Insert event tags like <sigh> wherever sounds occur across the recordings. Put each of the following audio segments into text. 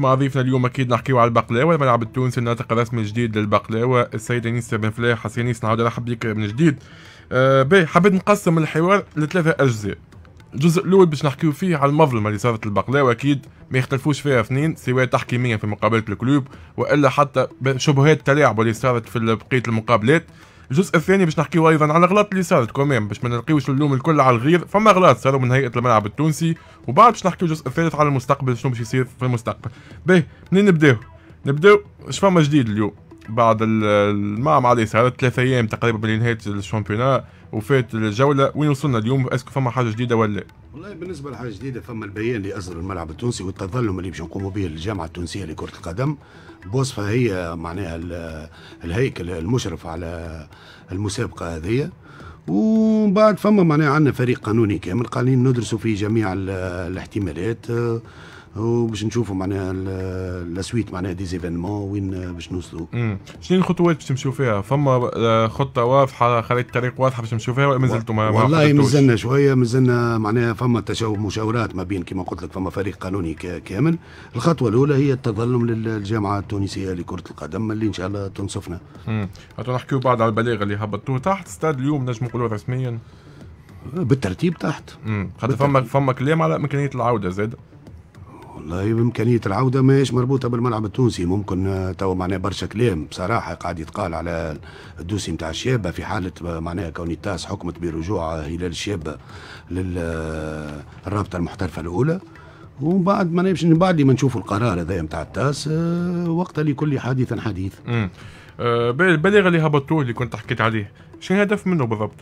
مع ضيفنا اليوم اكيد نحكيو على البقلاوه الملعب التونسي الناطق الرسمي الجديد للبقلاوه السيد انيس بن فلاح حسين انيس نعاود نرحب بك من جديد آه باهي حبيت نقسم الحوار لثلاثه اجزاء الجزء الاول باش نحكيو فيه على المظلمه اللي صارت للبقلاوه اكيد ما يختلفوش فيها اثنين سواء تحكيميا في مقابله الكلوب والا حتى شبهات التلاعب اللي صارت في بقيه المقابلات الجزء الثاني باش نحكيو ايضا على الاغلاط اللي صارت كمان باش ما نلقيوش اللوم الكل على الغير فما اغلاط صاروا من هيئه الملعب التونسي وبعد باش نحكيو الجزء الثالث على المستقبل شنو باش يصير في المستقبل باهي منين نبداو نبداو اش فما جديد اليوم بعد مع علي صارت ثلاثة ايام تقريبا من نهايه الشامبيونا وفات الجوله وين وصلنا اليوم اسكو فما حاجه جديده ولا والله بالنسبه لحاجه جديده فما البيان اللي اصدر الملعب التونسي والتظلم اللي باش نقوموا به الجامعه التونسيه لكره القدم بوصفه هي معناها الهيكل المشرف على المسابقه هذه ومن بعد فما معناها عندنا فريق قانوني كامل قاعدين ندرسوا في جميع الاحتمالات وباش نشوفوا معناها لا سويت معناها دي زيفينمون وين باش نوصلوا شنو الخطوات باش تمشوا فيها فما آه، خطه واضحه خليت طريق واضحه باش تمشوا فيها ولا مازلتوا ما والله مازلنا شويه مازلنا معناها فما مشاورات ما بين كما قلت لك فما فريق قانوني كامل الخطوه الاولى هي التظلم للجامعه التونسيه لكره القدم اللي ان شاء الله تنصفنا امم نحكيو بعد على البلاغ اللي هبطوه تحت استاد اليوم نجم نقولوا رسميا بالترتيب تحت خاطر فما فما كلام على امكانيه العوده زاد والله بإمكانية العودة ماهيش مربوطة بالملعب التونسي ممكن آه، توا معناها برشا كلام بصراحة قاعد يتقال على الدوسي نتاع الشابة في حالة آه، معناها كونيتاس حكمت برجوع هلال الشابة للرابطة آه، المحترفة الأولى ومن بعد ما نمشي من بعد ما نشوفوا القرار هذا نتاع التاس وقت لكل حديث حديث. امم آه البلاغ اللي هبطوه اللي كنت حكيت عليه، شنو الهدف منه بالضبط؟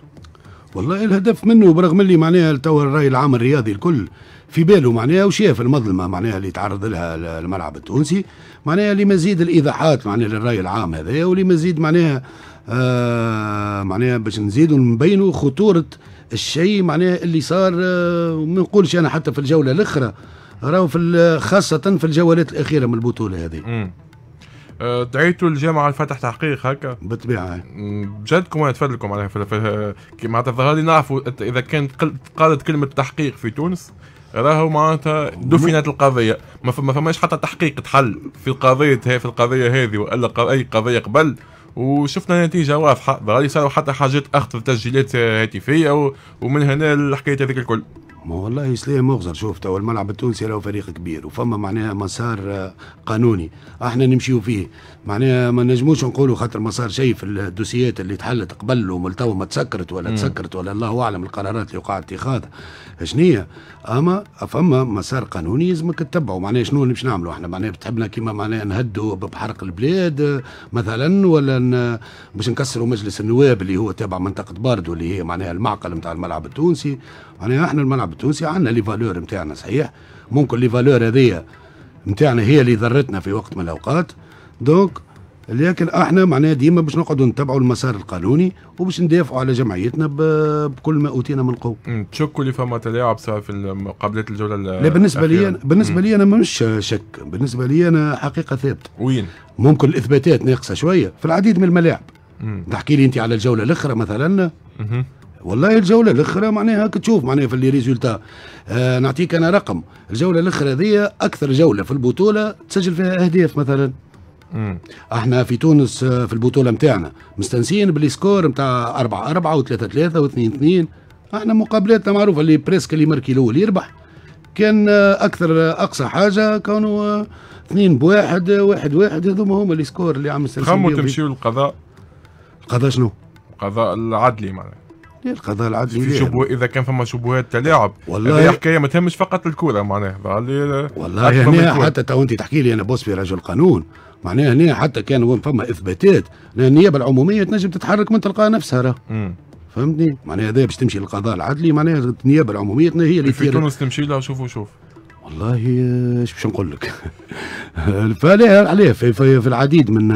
والله الهدف منه برغم اللي معناها توا الراي العام الرياضي الكل في باله معناها وشاف المظلمه معناها اللي تعرض لها الملعب التونسي معناها لمزيد الايضاحات معناها للراي العام هذايا ولمزيد معناها آه معناها باش نزيدوا نبينوا خطوره الشيء معناها اللي صار آه ما نقولش انا حتى في الجوله الاخرى راهو في خاصه في الجولات الاخيره من البطوله هذه آه، دعيتوا الجامعه لفتح تحقيق هكا بالطبيعه بجدكم انا تفدلكم عليها في كما تظهر لي نعرفوا اذا كانت قالت كلمه تحقيق في تونس راهو معناتها دفنت القضيه ما فماش حتى تحقيق تحل في القضيه في القضيه هذه والا اي قضيه قبل وشفنا نتيجه واضحه غادي صاروا حتى حاجات اخذ في تسجيلات هاتفيه ومن هنا الحكايه هذيك الكل ما والله سليم مغزر شوف توا الملعب التونسي راهو فريق كبير وفما معناها مسار قانوني احنا نمشيو فيه معناها ما نجموش نقولوا خاطر ما صار شيء في الدوسيات اللي تحلت قبل وملتو ما تسكرت ولا م. تسكرت ولا الله اعلم القرارات اللي وقعت اتخاذها شنية اما فما مسار قانوني لازمك تتبعه معناها شنو اللي باش نعملوا احنا معناها بتحبنا كيما معناها نهدوا بحرق البلاد مثلا ولا باش نكسروا مجلس النواب اللي هو تابع منطقه باردو اللي هي معناها المعقل نتاع الملعب التونسي معناها احنا الملعب التونسي عندنا لي فالور نتاعنا صحيح ممكن لي فالور هذيا نتاعنا هي اللي ضرتنا في وقت من الاوقات دونك لكن احنا معناها ديما باش نقعدوا نتبعوا المسار القانوني وباش ندافعوا على جمعيتنا بكل ما اوتينا من قوه. تشكوا اللي فما تلاعب سواء في مقابلات الجوله لا بالنسبه لي بالنسبه لي انا مش شك بالنسبه لي انا حقيقه ثابته. وين؟ ممكن الاثباتات ناقصه شويه في العديد من الملاعب. تحكي لي انت على الجوله الاخرى مثلا مم. والله الجوله الاخرى معناها هاك تشوف معناها في لي ريزولتا آه نعطيك انا رقم الجوله الاخرى هذه اكثر جوله في البطوله تسجل فيها اهداف مثلا احنا في تونس آه، في البطوله نتاعنا مستنسين بالسكور نتاع 4 4 و 3 3 و 2 2 احنا مقابلاتنا معروفه اللي بريسك اللي ماركي الاول يربح كان آه، اكثر آه، اقصى حاجه كانوا اثنين بواحد واحد واحد هذوما هما لي سكور اللي عم يستنسوا خموا تمشيوا للقضاء القضاء شنو؟ القضاء العدلي معناها إيه، القضاء العدلي في شبه اذا كان فما شبهات تلاعب والله هي حكايه ما تهمش فقط الكوره معناها والله هنا يعني حتى تو انت تحكي لي انا بوس في رجل قانون معناها هنا حتى كان فما اثباتات النيابه العموميه تنجم تتحرك من تلقاء نفسها راه فهمتني معناها هذا باش تمشي للقضاء العدلي معناها النيابه العموميه هي اللي في تونس تمشي لها وشوف وشوف والله ايش باش نقول لك <laughs> فلا عليه في, في, في العديد من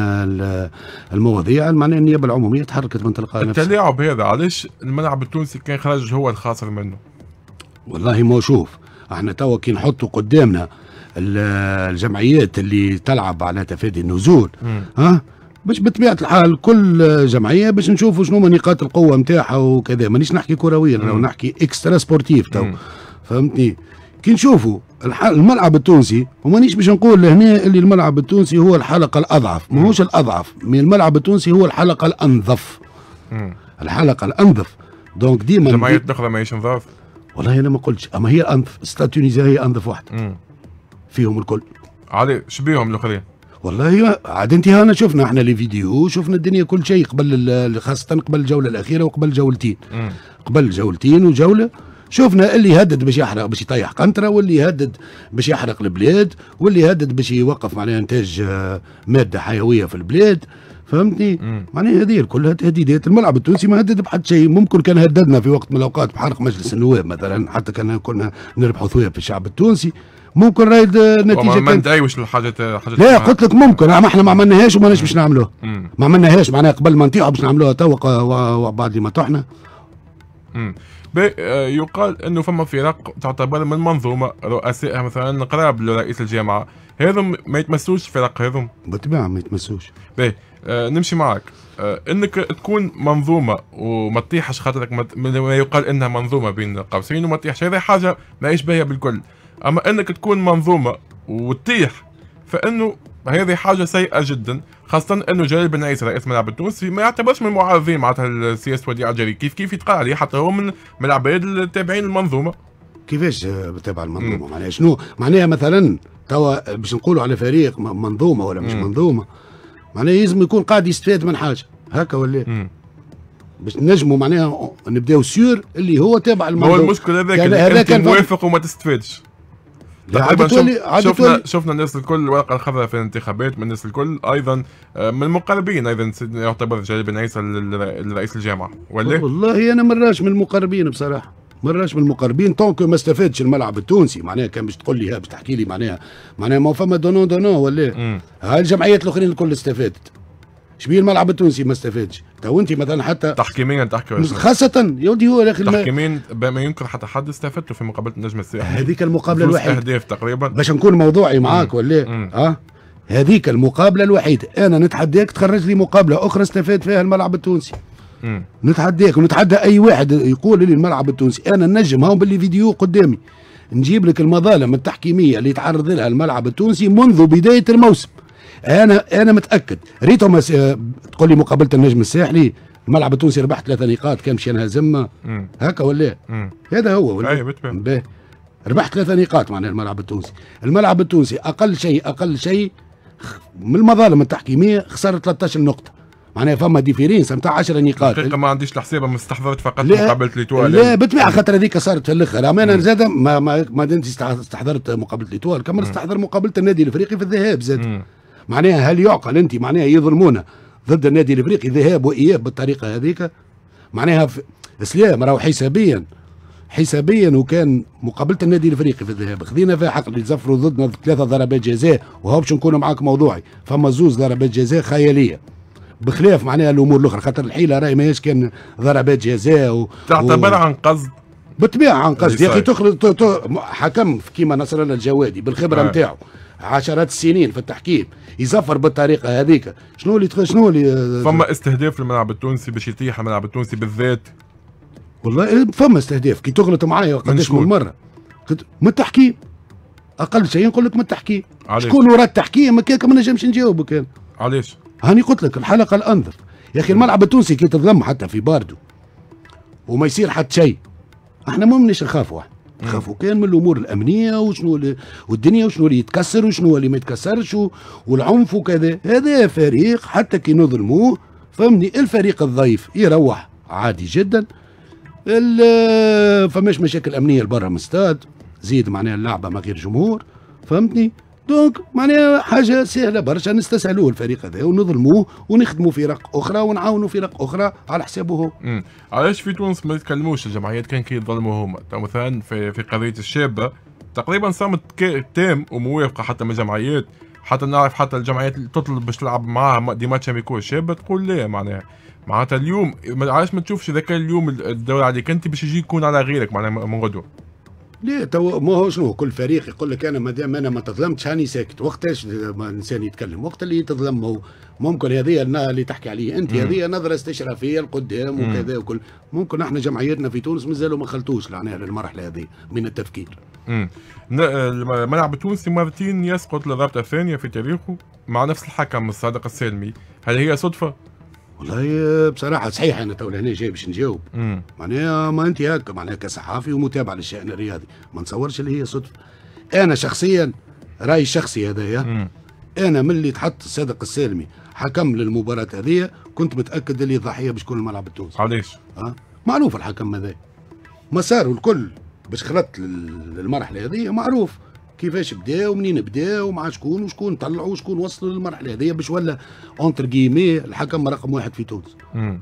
المواضيع معناها النيابه العموميه تحركت من تلقاء نفسها التلاعب هذا علاش الملعب التونسي كان خرج هو الخاسر منه والله ما شوف احنا توا كي نحطوا قدامنا الجمعيات اللي تلعب على تفادي النزول ها باش بطبيعه الحال كل جمعيه باش نشوفوا شنو نقاط القوه نتاعها وكذا مانيش نحكي كرويا لو نحكي اكسترا سبورتيف تو فهمتني كي نشوفوا الملعب التونسي ومانيش باش نقول لهنا اللي الملعب التونسي هو الحلقه الاضعف ماهوش الاضعف من الملعب التونسي هو الحلقه الانظف الحلقه الانظف دونك ديما جمعيه نخله ماهيش انظف والله انا ما قلتش اما هي انظف ستاتيونيزا هي انظف واحده فيهم الكل عادي شبيهم الاخرين؟ والله عاد انت هنا شفنا احنا لي فيديو شفنا الدنيا كل شيء قبل خاصه قبل الجوله الاخيره وقبل جولتين م. قبل جولتين وجوله شفنا اللي يهدد باش يحرق باش يطيح قنطره واللي يهدد باش يحرق البلاد واللي يهدد باش يوقف معناها انتاج آه، ماده حيويه في البلاد فهمتني معناها هذه كلها تهديدات الملعب التونسي ما هدد بحد شيء ممكن كان هددنا في وقت من الاوقات بحرق مجلس النواب مثلا حتى كان كنا نربحوا ثواب في الشعب التونسي ممكن راهي نتيجه ما ندعيوش الحاجات حاجات لا قلت لك ممكن ما احنا ما عملناهاش وما باش نعملوها ما عملناهاش معناها قبل ما نطيحوا باش نعملوها توا وبعد ما طحنا آه، يقال انه فما فرق تعتبر من منظومه رؤسائها مثلا قراب لرئيس الجامعه هذم ما يتمسوش فرق هذم بالطبيعه ما يتمسوش باهي نمشي معك آه انك تكون منظومه وما تطيحش خاطرك ما يقال انها منظومه بين قوسين وما تطيحش هذه حاجه ماهيش باهيه بالكل اما انك تكون منظومه وتطيح فانه هذه حاجه سيئه جدا خاصه انه جلال بن عيسى رئيس ملعب التونسي ما يعتبرش من المعارضين معناتها السياسه وديع الجري كيف كيف يتقال عليه حتى هو من من العباد التابعين للمنظومه كيفاش تابع المنظومه معناها شنو معناها مثلا توا باش نقولوا على فريق منظومه ولا مش مم. منظومه معناها لازم يكون قاعد يستفاد من حاجه هكا ولا باش نجموا معناها نبداو سيور اللي هو تابع المنظومه هو المشكل هذاك يعني هذاك موافق وما تستفادش تقريبا شفنا, شفنا شفنا الناس الكل الورقه الخضراء في الانتخابات من الناس الكل ايضا آه، من المقربين ايضا يعتبر جلال بن عيسى لرئيس الجامعه ولا والله انا مراش من المقربين بصراحه مراش من المقربين طونك ما استفادش الملعب التونسي معناها كان باش تقول لي باش تحكي لي معناها معناها ما فما دونون دونون ولا هاي الجمعيات الاخرين الكل استفادت شبيه الملعب التونسي ما استفادش تو انت مثلا حتى تحكيميا تحكي خاصه يا ودي هو الاخر تحكيميا ما ينكر حتى حد استفدت له في مقابله النجم الساحلي هذيك المقابله الوحيده اهداف تقريبا باش نكون موضوعي معاك ولا اه هذيك المقابله الوحيده انا نتحداك تخرج لي مقابله اخرى استفاد فيها الملعب التونسي مم. نتحداك ونتحدى اي واحد يقول لي الملعب التونسي انا نجم هاو باللي فيديو قدامي نجيب لك المظالم التحكيميه اللي تعرض لها الملعب التونسي منذ بدايه الموسم انا انا متاكد ريتو مس... تقول لي مقابله النجم الساحلي الملعب التونسي ربح ثلاثه نقاط كان مشينا هزمه هكا ولا هذا هو ولا أيوة، ربح ثلاثه نقاط معناها الملعب التونسي الملعب التونسي اقل شيء اقل شيء من المظالم التحكيميه خسر 13 نقطه معناها فما ديفيرينس نتاع 10 نقاط الحقيقة ما عنديش الحساب ما استحضرت فقط مقابله ليتوال. لا بالطبيعه خاطر هذيك صارت في الاخر اما انا زاد ما ما, ما استحضرت مقابله ليتوال، كمل استحضر مقابله النادي الافريقي في الذهاب زاد معناها هل يعقل انت معناها يظلمونا ضد النادي الافريقي ذهاب واياب بالطريقه هذيك معناها سلام راهو حسابيا حسابيا وكان مقابله النادي الافريقي في الذهاب خذينا فيها حق اللي زفروا ضدنا ثلاثه ضربات جزاء وهو باش نكون معاك موضوعي فما زوز ضربات جزاء خياليه بخلاف معناها الامور الاخرى خاطر الحيله راهي ماهيش كان ضربات جزاء و... تعتبر عن قصد بالطبيعه عن قصد يا اخي تخرج حكم كيما نصر الله الجوادي بالخبره آه. نتاعو عشرات السنين في التحكيم يزفر بالطريقه هذيك شنو اللي شنو اللي فما استهداف للملعب التونسي باش يطيح الملعب التونسي بالذات والله إيه، فما استهداف كي تغلط معايا قداش من مره من التحكيم اقل شيء نقول لك من التحكيم شكون وراء التحكيم ما نجمش نجاوبك انا علاش هاني قلت لك الحلقه الانظر يا اخي الملعب التونسي كي تظلم حتى في باردو وما يصير حتى شيء احنا ما منش نخافوا احنا خافوا كان من الامور الامنيه وشنو والدنيا وشنو اللي يتكسر وشنو اللي ما يتكسرش والعنف وكذا هذا فريق حتى كي نظلموه فهمني الفريق الضيف يروح عادي جدا فماش مشاكل امنيه لبرا من زيد معناها اللعبه ما غير جمهور فهمتني دونك معناها حاجه سهله برشا نستسهلوه الفريق هذا ونظلموه ونخدموا فرق اخرى ونعاونوا فرق اخرى على حسابه هو. علاش في تونس ما يتكلموش الجمعيات كان كي يظلموا هما مثلا في, في قضيه الشابه تقريبا صامت تام وموافقه حتى من الجمعيات حتى نعرف حتى الجمعيات اللي تطلب باش تلعب معاها دي ماتش اميكو الشابه تقول لا معناها معناتها اليوم علاش ما تشوفش اذا كان اليوم الدور عليك انت باش يجي يكون على غيرك معناها من غدوه لا تو ما هو شنو كل فريق يقول لك انا ما دام انا ما تظلمتش هاني ساكت وقتاش الانسان يتكلم وقت اللي يتظلم هو ممكن هذه اللي تحكي عليه انت هذه نظره استشرافيه لقدام وكذا وكل ممكن احنا جمعيتنا في تونس مازالوا ما خلطوش لعناها للمرحله هذه من التفكير امم الملعب التونسي مرتين يسقط للرابطه الثانيه في تاريخه مع نفس الحكم الصادق السالمي هل هي صدفه؟ والله بصراحه صحيح انا تو هنا جاي باش نجاوب معناها ما انت هكا معناها كصحافي ومتابع للشان الرياضي ما نصورش اللي هي صدفه انا شخصيا رايي الشخصي هذايا انا من اللي تحط صادق السالمي حكم للمباراه هذه كنت متاكد اللي الضحية باش يكون الملعب التونسي علاش؟ أه؟ معروف الحكم هذا مساره الكل باش خلط للمرحله هذه معروف كيفاش بدا ومنين بدا ومع شكون وشكون طلعوا وشكون وصلوا للمرحله هذيا باش ولا اونتر جيمي الحكم رقم واحد في تونس. امم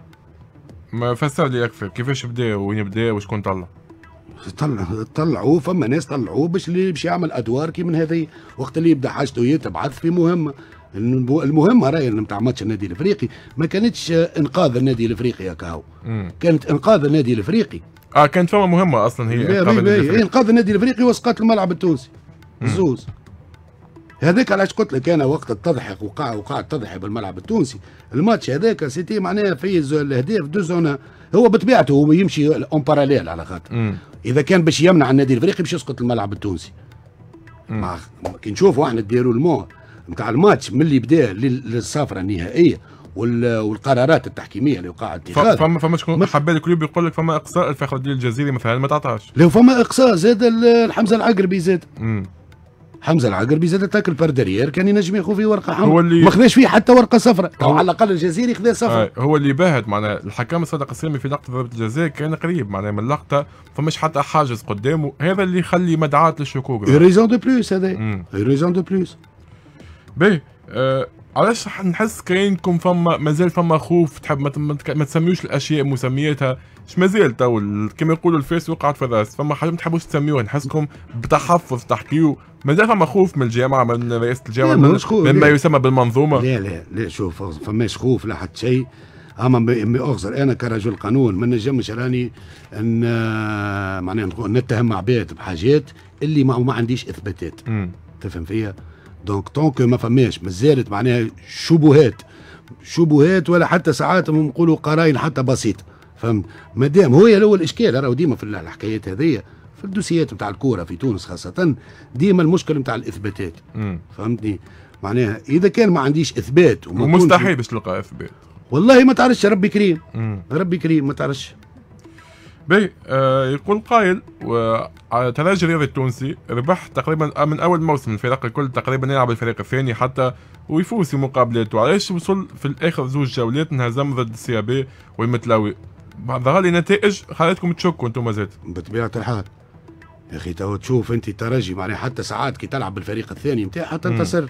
فسر لي اكثر كيفاش بدا وين بدا وشكون طلع؟ طلع طلعوا فما ناس طلعوا باش اللي باش يعمل ادوار كي من هذه وقت اللي يبدا حاجته يتبعث في مهمه المهمه راهي نتاع ماتش النادي الافريقي ما كانتش انقاذ النادي الافريقي هكاهو كانت انقاذ النادي الافريقي اه كانت فما مهمه اصلا هي انقاذ النادي الافريقي انقاذ النادي الافريقي الملعب التونسي زوز هذاك علاش قلت لك انا وقت التضحك وقع وقع التضحك بالملعب التونسي الماتش هذاك سيتي معناها في الاهداف دو زونا هو بطبيعته هو يمشي اون باراليل على خاطر اذا كان باش يمنع النادي الافريقي باش يسقط الملعب التونسي مع كي نشوفوا احنا المو نتاع الماتش من اللي بدا للسفره النهائيه والقرارات التحكيميه اللي وقعت فما فما شكون حباد الكلوب يقول لك فما اقصاء الفخر الدين الجزيري مثلا ما تعطاش لو فما اقصاء زاد حمزه العقربي زاد حمزه العقربي زاد تاكل بار دريير كان ينجم ياخذ فيه ورقه حمراء اللي ما خذاش فيه حتى ورقه صفراء او على الاقل الجزيري خذا صفراء آه هو اللي باهت معناها الحكم صادق السامي في لقطه ضربه الجزاء كان قريب معناها من اللقطه فمش حتى حاجز قدامه هذا اللي يخلي مدعاه للشكوك ريزون دو بلوس هذا ريزون دو بلوس باهي آه، علاش نحس كاينكم فما مازال فما خوف تحب ما, ما تسميوش الاشياء مسمياتها مش مازال تو كما يقولوا الفيس وقعت في الراس فما حاجه ما تحبوش تسميوها نحسكم بتحفظ تحكيو مازال فما خوف من الجامعه من رئاسه الجامعه من مما يسمى بالمنظومه لا لا لا شوف فماش خوف لا حتى شيء اما اخزر انا كرجل قانون ما نجمش راني ان معناها نتهم عباد بحاجات اللي ما, ما عنديش اثباتات تفهم فيها دونك طونك ما فماش ما زالت معناها شبهات شبهات ولا حتى ساعات نقولوا قرائن حتى بسيطه فهمت مادام هو هو الاشكال راهو ديما في الحكايات هذيا في الدوسيات نتاع الكوره في تونس خاصه ديما المشكل نتاع الاثباتات فهمتني معناها اذا كان ما عنديش اثبات ومستحيل باش تلقى اثبات والله ما تعرفش ربي كريم مم. ربي كريم ما تعرفش بي آه يكون قايل وعلى تلاجي الرياضي التونسي ربح تقريبا آه، من اول موسم الفريق الكل تقريبا يلعب الفريق الثاني حتى ويفوز في مقابلاته علاش وصل في الاخر زوج جولات انهزم ضد السي السيابي والمتلاوي ظهر لي نتائج خلاتكم تشكوا انتم زاد بطبيعه الحال يا اخي تو تشوف انت الترجي معناها حتى ساعات كي تلعب بالفريق الثاني نتاعها تنتصر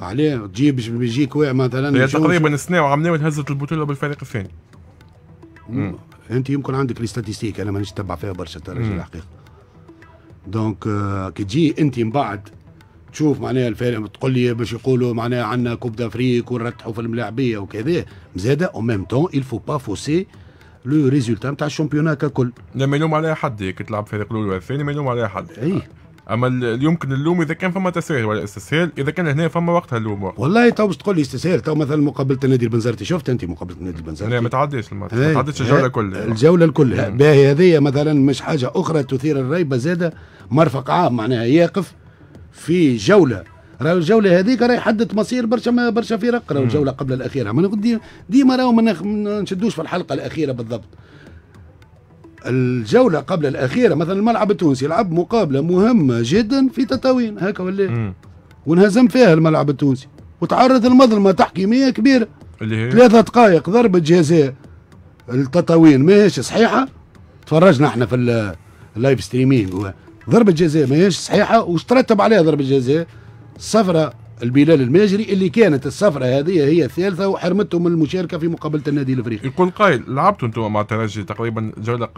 عليه تجيب يجيك مثلا تقريبا سنه وعملناه هزت البطوله بالفريق الثاني انت يمكن عندك لي ستاتيستيك انا مانيش تبع فيها برشا ترى الحقيقه دونك آه، كي تجي انت من بعد تشوف معناها الفريق تقول لي باش يقولوا معناها عندنا كوب دافريك ونرتحوا في الملاعبيه وكذا مزاده او ميم تون الفو با فوسي لو ريزولتا نتاع الشامبيونات ككل لا ما يلوم عليها حد كي تلعب فريق الاول والثاني ما يلوم عليها حد اي اما يمكن اللوم اذا كان فما تسهيل ولا استسهال اذا كان هنا فما وقتها اللوم والله تو باش تقول لي استسهال تو مثلا مقابله النادي البنزرتي شفت انت مقابله النادي البنزرتي لا ما تعديش ما إيه، تعديش الجوله إيه، كلها الجوله كلها باهي هذه مثلا مش حاجه اخرى تثير الريبه زاده مرفق عام معناها يقف في جوله راهو الجوله هذيك راهي حدت مصير برشا برشا فرق راهو الجوله قبل الاخيره ما ديما راهو ما نشدوش في الحلقه الاخيره بالضبط الجولة قبل الأخيرة مثلا الملعب التونسي لعب مقابلة مهمة جدا في تطاوين هكا ولا وانهزم فيها الملعب التونسي وتعرض المظلمة تحكيمية كبيرة اللي هي ثلاثة دقائق ضربة جزاء التطاوين ماهيش صحيحة تفرجنا احنا في اللايف ستريمينج ضربة جزاء ماهيش صحيحة وش ترتب عليها ضربة جزاء صفرة البلال الماجري اللي كانت السفره هذه هي الثالثة وحرمته من المشاركة في مقابلة النادي الافريقي يقول قائل لعبتوا انتم مع الترجي تقريبا جولة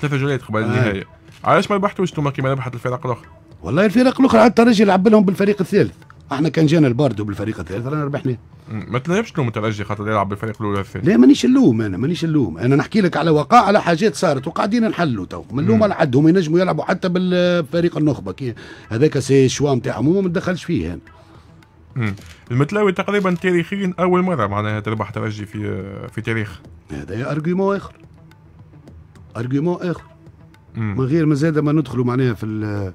ثلاثة جولات قبل آه. النهاية علاش ما ربحتوش انتم كما ربحت الفرق الأخرى؟ والله الفرق الأخرى على الترجي لعب لهم بالفريق الثالث احنا كان جانا الباردو بالفريق الثالث رانا ربحناه ما تلعبش لوم الترجي خاطر يلعب بالفريق الاول والثاني لا مانيش اللوم انا مانيش اللوم انا نحكي لك على وقاع على حاجات صارت وقاعدين نحلوا تو من اللوم على حد هم ينجموا يلعبوا حتى بالفريق النخبه هذاك سي شوا نتاعهم هما ما تدخلش فيه يعني. المتلاوي تقريبا تاريخيا اول مره معناها تربح ترجي في في تاريخ هذا ارجيومون اخر ارجيومون اخر من غير ما زاد ما ندخلوا معناها في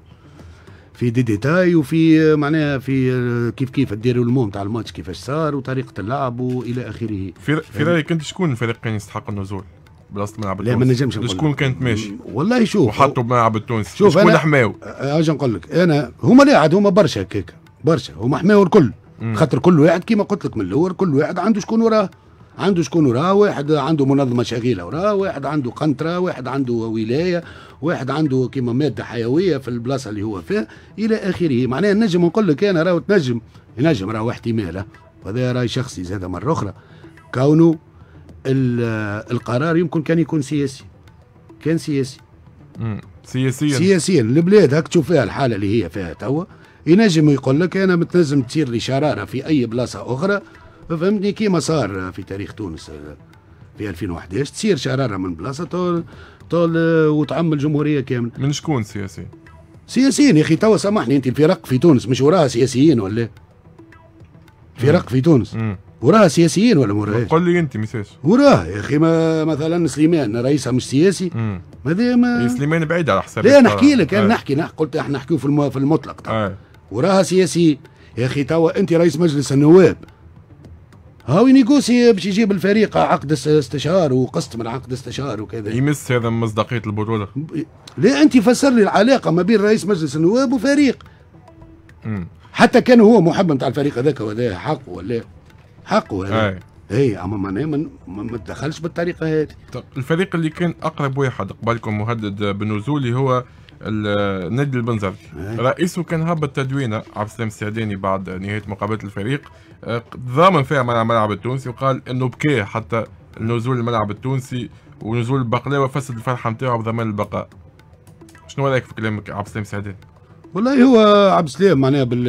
في دي ديتاي وفي معناها في كيف كيف المون تاع الماتش كيفاش صار وطريقه اللعب والى اخره في في رايك انت شكون الفريق كان يستحق النزول؟ بلاصه ملعب التونسي لا ما نجمش نقول شكون كانت ماشي والله شوف وحطوا بملعب التونسي شوف شكون حماو اجي نقول لك انا هما لا عاد هما برشا هكاك برشا هما حماوا الكل خاطر كل واحد كيما قلت لك من الاول كل واحد عنده شكون وراه عنده شكون وراه واحد عنده منظمه شغيله وراه واحد عنده قنطره واحد عنده ولايه واحد عنده كيما ماده حيويه في البلاصه اللي هو فيها الى اخره معناها نجم نقول لك انا راه تنجم ينجم راه احتمال وهذا راي شخصي زاد مره اخرى كونه القرار يمكن كان يكون سياسي كان سياسي سياسيا سياسيا البلاد هاك تشوف فيها الحاله اللي هي فيها توا ينجم يقول لك انا متنجم تصير لي شراره في اي بلاصه اخرى فهمتني كيما صار في تاريخ تونس في 2011 تصير شراره من بلاصه طول طول وتعم الجمهوريه كامله من شكون سياسي؟ سياسيين يا اخي توا سامحني انت الفرق في تونس مش وراها سياسيين ولا فرق في تونس مم. وراها سياسيين ولا مراهاش قل لي انت مثال وراها يا اخي ما مثلا سليمان رئيسها مش سياسي ماذا ما إيه، سليمان بعيد على حساب لا نحكي لك انا إيه. نحكي نحكي قلت احنا نحكيو في المطلق طبعا إيه. وراها سياسيين يا اخي توا انت رئيس مجلس النواب هاو ينيغوسي باش يجيب الفريق عقد استشار وقسط من عقد استشار وكذا يمس هذا مصداقيه البطوله لا انت فسر لي العلاقه ما بين رئيس مجلس النواب وفريق م. حتى كان هو محب نتاع الفريق هذاك ولا حقه ولا حقه ولا اي اما معناها ما تدخلش بالطريقه هذه الفريق اللي كان اقرب واحد قبلكم مهدد بالنزول هو النادي البنزر إيه. رئيسه كان هبط التدوينه عبد السلام السعداني بعد نهايه مقابله الفريق آه، ضامن فيها مع الملعب التونسي وقال انه بكى حتى نزول الملعب التونسي ونزول البقلاوه فسد الفرحه نتاعو بضمان البقاء شنو رايك في كلامك عبد السلام السعداني والله هو عبد السلام معناها بال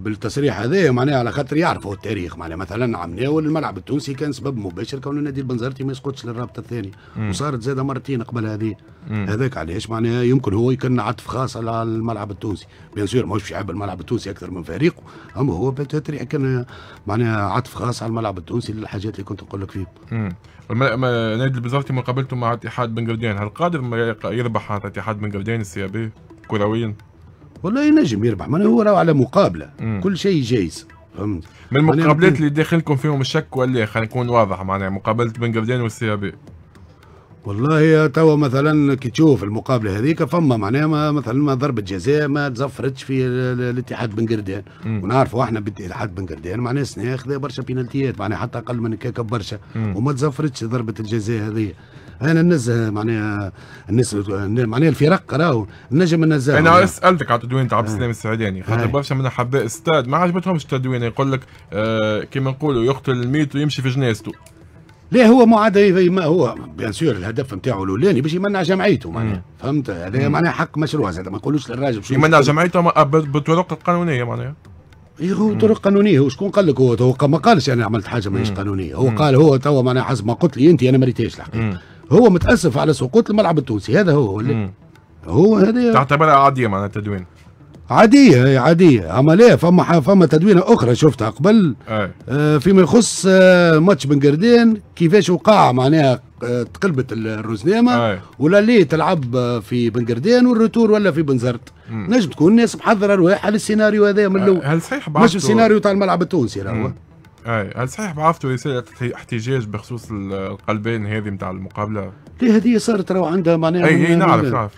بالتصريح هذا معناها على خاطر يعرفوا التاريخ معناها مثلا عمناول الملعب التونسي كان سبب مباشر كون النادي البنزرتي ما يسقطش للرابطه الثانيه وصارت زاده مرتين قبل هذه هذاك علاش معناها يمكن هو يكون عطف خاص على الملعب التونسي بيان سور ماهوش يحب الملعب التونسي اكثر من فريقه اما هو بتاتري كان معناها عطف خاص على الملعب التونسي للحاجات اللي كنت نقول لك فيهم النادي البنزرتي مقابلته مع اتحاد بن قردان هل قادر يربح اتحاد بن قردان السيابي كرويا؟ والله ينجم يربح معناها هو راهو على مقابله مم. كل شيء جايز فهمت من المقابلات اللي داخلكم فيهم الشك ولا إيه؟ خلينا نكون واضح معناها مقابله بن قبدان والسي بي والله توا مثلا كي تشوف المقابله هذيك فما معناها ما مثلا ما ضربه جزاء ما تزفرتش في الاتحاد بن قردان ونعرفوا احنا بالاتحاد بن قردان معناها سنة خذا برشا بينالتيات معناها حتى اقل من كاكا برشا وما تزفرتش ضربه الجزاء هذه انا نزه معناها الناس معناها الفرق راهو نجم ننزه انا سالتك على تدوين تاع عبد السلام آه. السعداني آه. خاطر برشا من احباء استاد ما عجبتهمش التدوين يقول لك آه كيما نقولوا يقتل الميت ويمشي في جنازته لا هو ما عاد ما هو بيان سور الهدف نتاعو الاولاني باش يمنع جمعيته معناها فهمت هذا معناها حق مشروع زاد ما نقولوش للراجل يمنع جمعيته بالطرق القانونيه معناها إيه، هو طرق قانونيه هو شكون قال لك هو هو ما قالش انا عملت حاجه ماهيش قانونيه هو قال هو توا معناها حسب ما قلت لي انت انا ما ريتهاش الحقيقه هو متاسف على سقوط الملعب التونسي هذا هو هو هذا تعتبرها عاديه معناها تدوين عادية عادية أما لا فما فما تدوينة أخرى شفتها قبل آه فيما يخص آه ماتش بن قردين كيفاش وقع معناها آه، تقلبت الروزنامة ولا ليه تلعب آه، في بن قردين والرتور ولا في بنزرت نجم تكون الناس محضرة رواحها للسيناريو هذا من الأول هل صحيح مش السيناريو تاع الملعب التونسي راهو اي هل صحيح بعرفتوا يصير احتجاج بخصوص القلبين هذه نتاع المقابله ليه هذه صارت راهو عندها معناها اي اي نعرف نعرف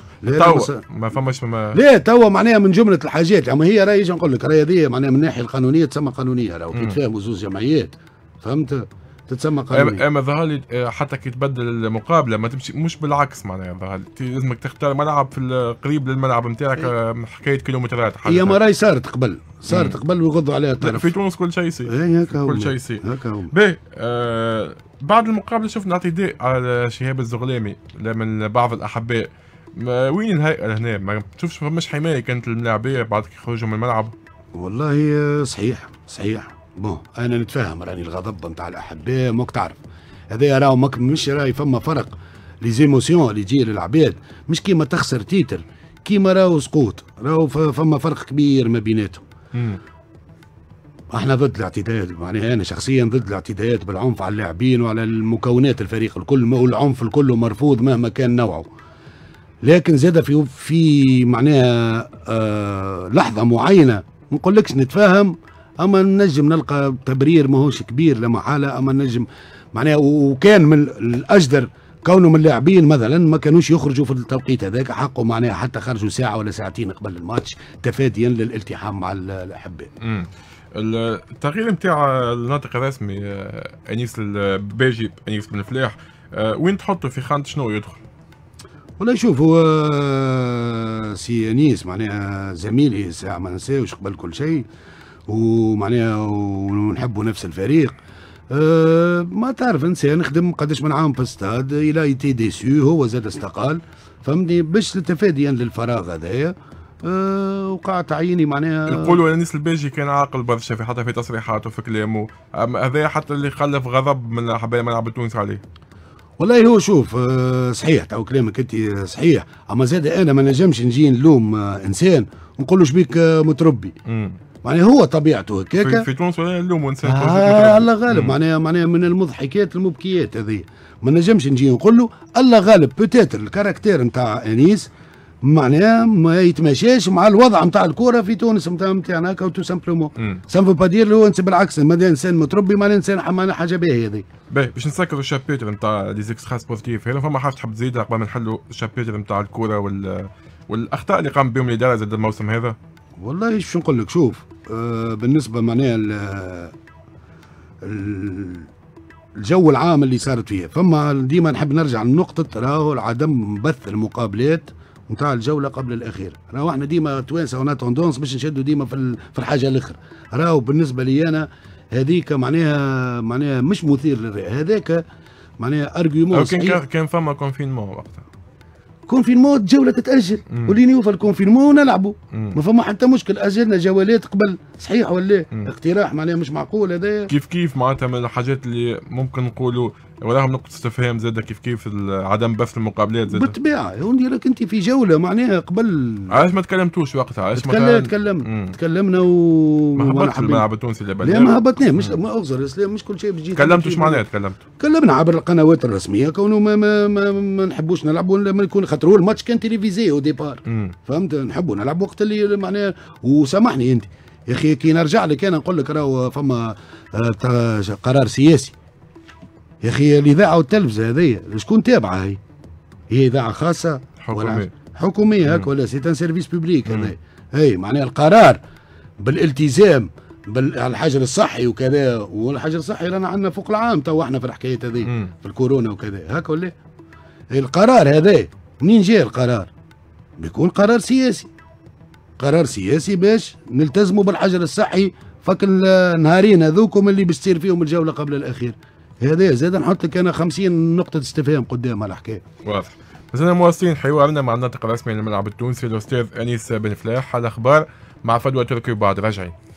توا ما فماش ما لا توا معناها من جمله الحاجات اما هي راهي نقول لك راهي هذه معناها من الناحيه القانونيه تسمى قانونيه راهو تفاهموا زوج جمعيات فهمت تتسمى قانونية اما إيه، ظهر لي إيه، حتى كي تبدل المقابله ما تمشي مش بالعكس معناها ظهر لازمك تختار ملعب في قريب للملعب نتاعك إيه. آه، حكايه كيلومترات هي مراي صارت قبل صارت قبل ويغضوا عليها الطرف في تونس كل شيء يصير اي هكا كل شيء يصير هكا هما باهي بعد المقابله شفنا اعتداء على شهاب الزغلامي من بعض الاحباء وين الهيئه هنا ما تشوفش فماش حمايه كانت الملاعبيه بعد كي خرجوا من الملعب والله آه، صحيح صحيح بون انا نتفاهم راني الغضب نتاع الاحباء ماك تعرف هذايا راهو ماك مش راهي فما فرق لي زيموسيون اللي تجي للعباد مش كيما تخسر تيتر كيما راهو سقوط راهو فما فرق كبير ما بيناتهم احنا ضد الاعتداءات معناها انا شخصيا ضد الاعتداءات بالعنف على اللاعبين وعلى المكونات الفريق الكل والعنف الكل مرفوض مهما كان نوعه لكن زاد في في معناها آه لحظه معينه ما نقولكش نتفاهم اما نجم نلقى تبرير ماهوش كبير لا محاله اما نجم معناها وكان من الاجدر كونه من اللاعبين مثلا ما كانوش يخرجوا في التوقيت هذاك حقه معناها حتى خرجوا ساعه ولا ساعتين قبل الماتش تفاديا للالتحام مع الاحباء. التغيير نتاع الناطق الرسمي آه، انيس الباجي انيس بن فلاح آه، وين تحطه في خانه شنو يدخل؟ ولا شوف هو آه، سي انيس معناها زميلي ساعه ما نساوش قبل كل شيء ومعناها ونحبوا نفس الفريق أه ما تعرف انسان خدم قداش من عام في الستاد الى ايتي سي هو زاد استقال فهمني باش تفاديا للفراغ هذايا أه وقع تعييني معناها نقولوا انيس البيجي كان عاقل برشا في حتى في تصريحاته في كلامه هذا حتى اللي خلف غضب من حبايب ملعب تونس عليه والله هو شوف أه، صحيح تو كلامك انت صحيح اما زاد انا ما نجمش نجي نلوم أه، انسان ونقول له شبيك أه، متربي معناها هو طبيعته هكاك في تونس ولا اليوم انسان آه الله غالب معناها معناها من المضحكات المبكيات هذه ما نجمش نجي نقول له الله غالب بوتيتر الكاركتير نتاع انيس معناها ما يتماشاش مع الوضع نتاع الكره في تونس نتاع نتاعنا هكا تو سامبلومون سان فو با دير هو بالعكس مادام انسان متربي معناها انسان معناها حاجه باهيه هذه باهي باش نسكر الشابيتر نتاع لي زيكسترا سبورتيف هنا فما حاجه تحب تزيدها قبل ما نحلوا الشابيتر نتاع الكره وال والاخطاء اللي قام بهم الاداره زاد الموسم هذا والله شو نقول لك شوف آه بالنسبه معناها الجو العام اللي صارت فيه فما ديما نحب نرجع لنقطة راهو عدم بث المقابلات نتاع الجولة قبل الأخير راهو احنا ديما توانسة ونا توندونس باش نشدوا ديما في, في الحاجة الاخر راهو بالنسبة لي أنا هذيك معناها معناها مش مثير للرأي هذاك معناها ارغيومون كان كان فما كونفينمون وقتها كونفينمون الجوله تتاجل ولين في الكونفينمون نلعبوا ما فما حتى مشكل اجلنا جولات قبل صحيح ولا اقتراح معناها مش معقول هذا كيف كيف معناتها من الحاجات اللي ممكن نقولوا وراهم نقطة استفهام زاد كيف كيف عدم بث المقابلات زاد بالطبيعة يعني لك أنت في جولة معناها قبل علاش ما تكلمتوش وقتها علاش ما تكلمنا تكلمنا و ما هبطش الملعب التونسي اللي لا ما هبطناه مش ما أغزر مش كل شيء بيجي تكلمتوش معناها تكلمت تكلمنا عبر القنوات الرسمية كونه ما ما ما, ما نحبوش نلعبوا لما يكون خاطر هو الماتش كان تيليفيزي أو ديبار فهمت نحبوا نلعب وقت اللي معناها وسامحني أنت يا اخي كي نرجع لك انا نقول لك راهو فما آه، قرار سياسي يا اخي الاذاعه والتلفزه هذيا شكون تابعه هي؟ هي اذاعه خاصه حكوميه حكوميه هكا ولا سيت ان سيرفيس بوبليك هذا اي معناها القرار بالالتزام بالحجر الصحي وكذا والحجر الصحي رانا عندنا فوق العام تو احنا في الحكايه هذه في الكورونا وكذا هكا ولا القرار هذا منين جاء القرار؟ بيكون قرار سياسي قرار سياسي باش نلتزموا بالحجر الصحي فك النهارين هذوكم اللي بيصير فيهم الجوله قبل الاخير هذا زاد نحط لك انا 50 نقطه استفهام قدام الحكايه واضح مازلنا مواصلين حوارنا مع الناطق الرسمي للملعب التونسي الاستاذ انيس بن فلاح على اخبار مع فدوى تركي وبعد راجعين